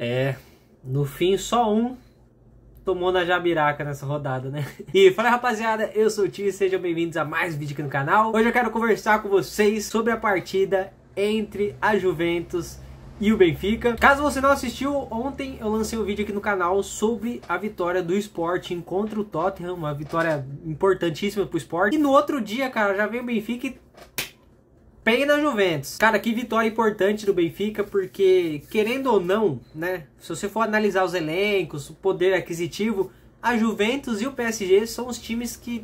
É, no fim só um tomou na jabiraca nessa rodada, né? E fala rapaziada, eu sou o Ti, sejam bem-vindos a mais vídeo aqui no canal. Hoje eu quero conversar com vocês sobre a partida entre a Juventus e o Benfica. Caso você não assistiu, ontem eu lancei um vídeo aqui no canal sobre a vitória do Sporting contra o Tottenham, uma vitória importantíssima pro Sporting. E no outro dia, cara, já veio o Benfica e bem na Juventus. Cara, que vitória importante do Benfica, porque querendo ou não, né? Se você for analisar os elencos, o poder aquisitivo, a Juventus e o PSG são os times que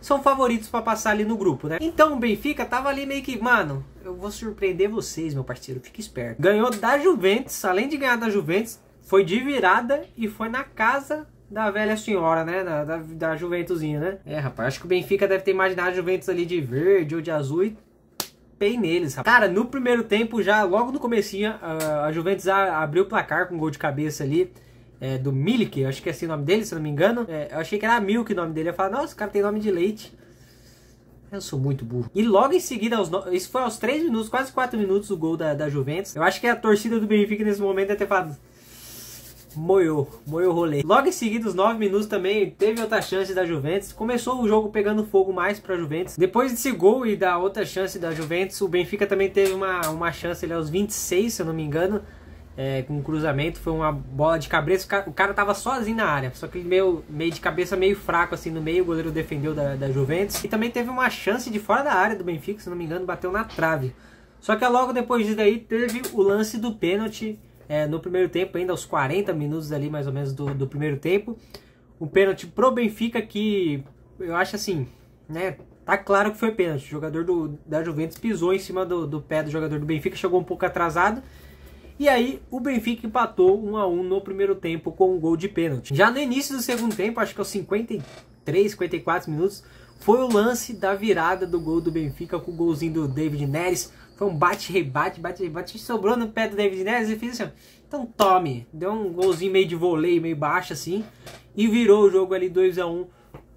são favoritos para passar ali no grupo, né? Então o Benfica tava ali meio que, mano, eu vou surpreender vocês, meu parceiro, fique esperto. Ganhou da Juventus, além de ganhar da Juventus, foi de virada e foi na casa da velha senhora, né? Da, da, da Juventusinha, né? É, rapaz, acho que o Benfica deve ter imaginado a Juventus ali de verde ou de azul e tropei neles, rapaz. Cara, no primeiro tempo, já logo no comecinho, a Juventus abriu o placar com um gol de cabeça ali. É, do Milik, acho que é assim o nome dele, se não me engano. É, eu achei que era Milk o nome dele. Eu falei, nossa, o cara tem nome de leite. Eu sou muito burro. E logo em seguida, aos no... isso foi aos 3 minutos, quase 4 minutos, o gol da, da Juventus. Eu acho que a torcida do Benfica nesse momento deve ter falado moiou, moiou o rolê. Logo em seguida, os 9 minutos também, teve outra chance da Juventus. Começou o jogo pegando fogo mais para a Juventus. Depois desse gol e da outra chance da Juventus, o Benfica também teve uma, uma chance ali aos 26, se eu não me engano. É, com um cruzamento, foi uma bola de cabeça, o cara, tava sozinho na área, só que ele meio, meio de cabeça meio fraco assim no meio, o goleiro defendeu da, da Juventus. E também teve uma chance de fora da área do Benfica, se não me engano, bateu na trave. Só que logo depois disso daí teve o lance do pênalti é, no primeiro tempo, ainda aos 40 minutos ali mais ou menos do, do primeiro tempo. Um pênalti pro Benfica que eu acho assim, né? Tá claro que foi pênalti. O jogador do, da Juventus pisou em cima do, do pé do jogador do Benfica, chegou um pouco atrasado. E aí o Benfica empatou 1 a 1 no primeiro tempo com um gol de pênalti. Já no início do segundo tempo, acho que aos 53, 54 minutos, foi o lance da virada do gol do Benfica com o golzinho do David Neres. Foi um bate-rebate, bate-rebate. Sobrou no pé do David Neres e fez assim. Então tome. Deu um golzinho meio de voleio, meio baixo assim. E virou o jogo ali 2 a 1 um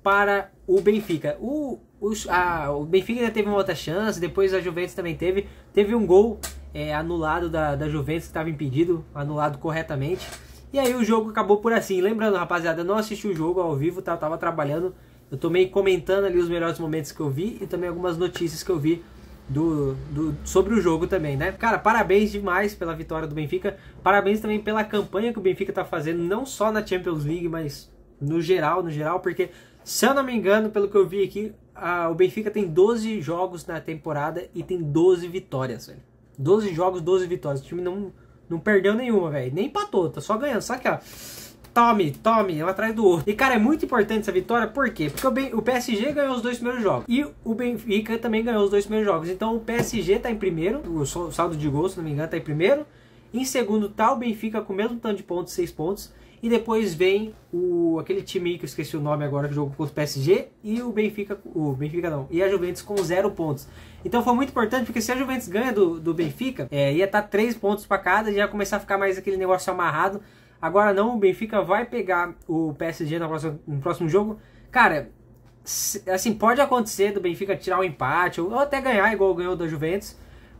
para o Benfica. O, o, a, o Benfica ainda teve uma outra chance. Depois a Juventus também teve. Teve um gol é, anulado da, da Juventus que estava impedido. Anulado corretamente. E aí o jogo acabou por assim. Lembrando, rapaziada, eu não assisti o jogo ao vivo, tá? Eu tava trabalhando. Eu tomei comentando ali os melhores momentos que eu vi e também algumas notícias que eu vi do, do, sobre o jogo também, né? Cara, parabéns demais pela vitória do Benfica. Parabéns também pela campanha que o Benfica tá fazendo, não só na Champions League, mas no geral, no geral, porque se eu não me engano, pelo que eu vi aqui, a, o Benfica tem 12 jogos na temporada e tem 12 vitórias, velho. 12 jogos, 12 vitórias. O time não, não perdeu nenhuma, velho. Nem empatou, tá só ganhando. Só que, ó, tome, tome, eu atrás do outro. E cara, é muito importante essa vitória, por quê? Porque o, ben, o PSG ganhou os dois primeiros jogos e o Benfica também ganhou os dois primeiros jogos. Então o PSG tá em primeiro, o saldo de gols, se não me engano, tá em primeiro. Em segundo tá o Benfica com o mesmo tanto de pontos, seis pontos. E depois vem o aquele time que eu esqueci o nome agora que jogou contra o PSG e o Benfica, o Benfica não, e a Juventus com zero pontos. Então foi muito importante porque se a Juventus ganha do, do Benfica, é, ia estar tá três pontos para cada e já começar a ficar mais aquele negócio amarrado. Agora não, o Benfica vai pegar o PSG no próximo, no próximo jogo. Cara, assim, pode acontecer do Benfica tirar um empate ou, ou até ganhar igual ganhou da Juventus.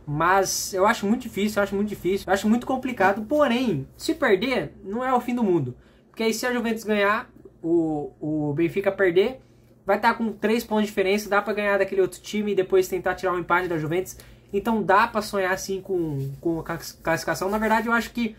Mas eu acho muito difícil, eu acho muito difícil, eu acho muito complicado. Porém, se perder, não é o fim do mundo. Porque aí se a Juventus ganhar, o, o Benfica perder, vai estar tá com três pontos de diferença, dá para ganhar daquele outro time e depois tentar tirar um empate da Juventus. Então dá para sonhar assim com, com a classificação. Na verdade, eu acho que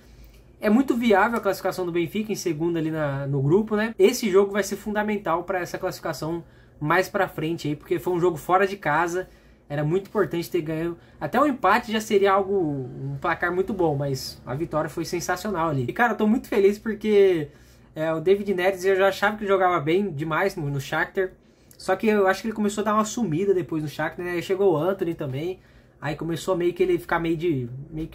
é muito viável a classificação do Benfica em segundo ali na, no grupo, né? Esse jogo vai ser fundamental para essa classificação mais para frente aí, porque foi um jogo fora de casa. Era muito importante ter ganho. Até o empate já seria algo um placar muito bom, mas a vitória foi sensacional ali. E cara, eu tô muito feliz porque é, o David Neres eu já achava que jogava bem demais no, no Shakhtar. Só que eu acho que ele começou a dar uma sumida depois no Shakhtar, né? Aí chegou o Anthony também. Aí começou meio que ele ficar meio de meio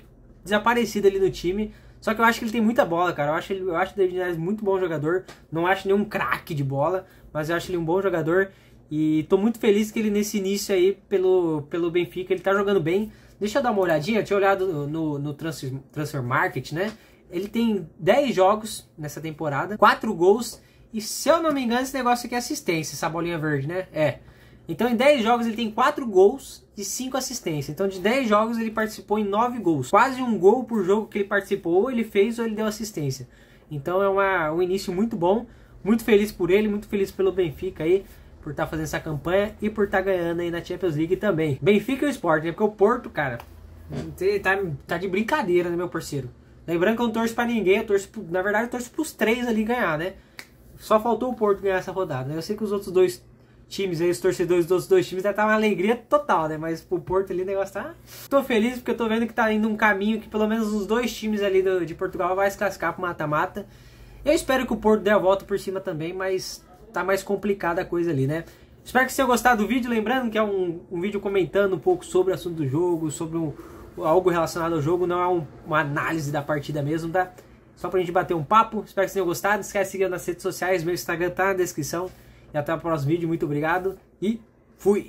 desaparecido ali no time. Só que eu acho que ele tem muita bola, cara. Eu acho, ele, eu acho o David Neres muito bom jogador. Não acho nenhum craque de bola, mas eu acho ele um bom jogador. E tô muito feliz que ele nesse início aí pelo, pelo Benfica, ele tá jogando bem. Deixa eu dar uma olhadinha, tinha olhado no, no, no transfer, transfer Market, né? Ele tem 10 jogos nessa temporada, 4 gols. E se eu não me engano, esse negócio aqui é assistência, essa bolinha verde, né? É. Então em 10 jogos ele tem 4 gols e 5 assistências. Então de 10 jogos ele participou em 9 gols. Quase um gol por jogo que ele participou, ou ele fez ou ele deu assistência. Então é uma, um início muito bom. Muito feliz por ele, muito feliz pelo Benfica aí por estar tá fazendo essa campanha e por estar tá ganhando aí na Champions League também. Benfica e o Sport, né? Porque o Porto, cara, tá, tá de brincadeira, né, meu parceiro? Lembrando que eu não torço pra ninguém, eu torço, na verdade, eu torço pros três ali ganhar, né? Só faltou o Porto ganhar essa rodada, né? Eu sei que os outros dois times aí, os torcedores dos dois times, deve né, estar tá uma alegria total, né? Mas pro Porto ali o negócio tá. Tô feliz porque eu tô vendo que tá indo um caminho que pelo menos os dois times ali do, de Portugal vai se classificar pro mata-mata. Eu espero que o Porto dê a volta por cima também, mas tá mais complicada a coisa ali, né? Espero que vocês tenham gostado do vídeo. Lembrando que é um, um vídeo comentando um pouco sobre o assunto do jogo, sobre um, algo relacionado ao jogo, não é um, uma análise da partida mesmo, tá? Só pra gente bater um papo. Espero que vocês tenham gostado. Não esquece de seguir nas redes sociais. Meu Instagram tá na descrição. E até o próximo vídeo. Muito obrigado e fui!